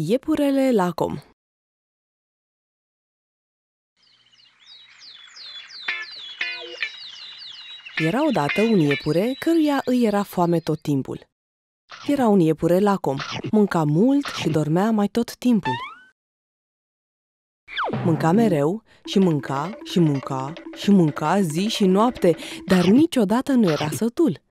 Iepurele lacom Era odată un iepure căruia îi era foame tot timpul. Era un iepure lacom, mânca mult și dormea mai tot timpul. Mânca mereu și mânca și mânca și mânca zi și noapte, dar niciodată nu era sătul.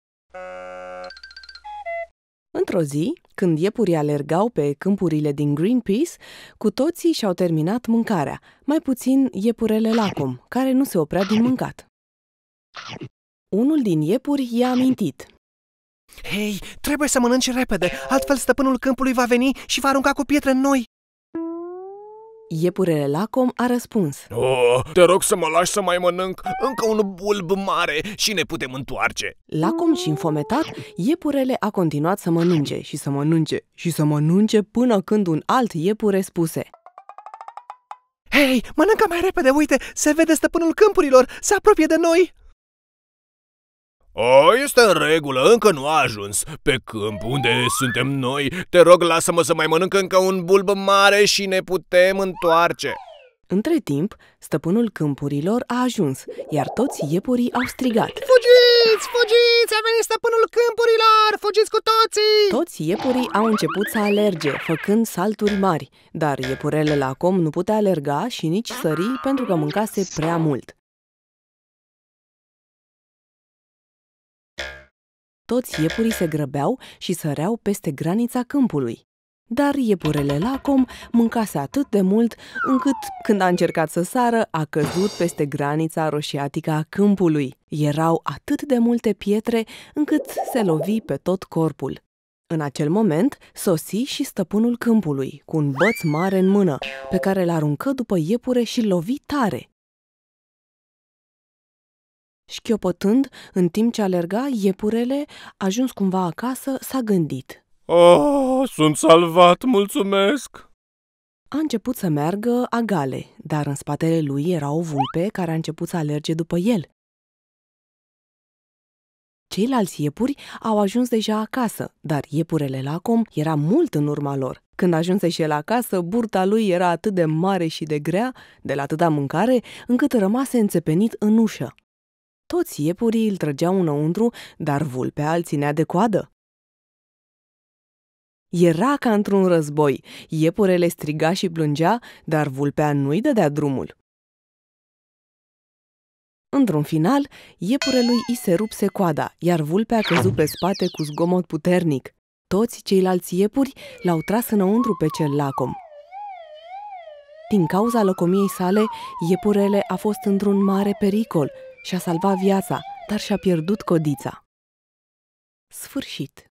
Într-o zi, când iepurii alergau pe câmpurile din Greenpeace, cu toții și-au terminat mâncarea, mai puțin iepurele lacom, care nu se oprea din mâncat. Unul din iepuri i-a amintit. Hei, trebuie să mănânci repede, altfel stăpânul câmpului va veni și va arunca cu pietre în noi! Iepurele Lacom a răspuns. Oh, te rog să mă lași să mai mănânc încă un bulb mare și ne putem întoarce. Lacom și înfometat, iepurele a continuat să mănânce și să mănânce și să mănânce până când un alt iepure spuse. Hei, mănâncă mai repede, uite, se vede stăpânul câmpurilor, se apropie de noi! O, este în regulă, încă nu a ajuns. Pe câmp, unde suntem noi, te rog, lasă-mă să mai mănânc încă un bulb mare și ne putem întoarce. Între timp, stăpânul câmpurilor a ajuns, iar toți iepurii au strigat. Fugiți, fugiți, a venit stăpânul câmpurilor, fugiți cu toții! Toți iepurii au început să alerge, făcând salturi mari, dar iepurele la com nu putea alerga și nici sări pentru că mâncase prea mult. Toți iepurii se grăbeau și săreau peste granița câmpului. Dar iepurele lacom mâncase atât de mult încât, când a încercat să sară, a căzut peste granița roșiatică a câmpului. Erau atât de multe pietre încât se lovi pe tot corpul. În acel moment, sosi și stăpânul câmpului, cu un băț mare în mână, pe care l aruncă după iepure și lovi tare. Șchiopătând, în timp ce alerga, iepurele, ajuns cumva acasă, s-a gândit. Oh, sunt salvat, mulțumesc! A început să meargă agale, dar în spatele lui era o vulpe care a început să alerge după el. Ceilalți iepuri au ajuns deja acasă, dar iepurele lacom era mult în urma lor. Când ajunse și el acasă, burta lui era atât de mare și de grea, de la atâta mâncare, încât rămase înțepenit în ușă. Toți iepurii îl trăgeau înăuntru, dar vulpea îl ținea de coadă. Era ca într-un război. Iepurele striga și plângea, dar vulpea nu-i dădea drumul. Într-un final, iepurelui i se rupse coada, iar vulpea căzu pe spate cu zgomot puternic. Toți ceilalți iepuri l-au tras înăuntru pe cel lacom. Din cauza lăcomiei sale, iepurele a fost într-un mare pericol – și-a salvat viața, dar și-a pierdut codița. Sfârșit.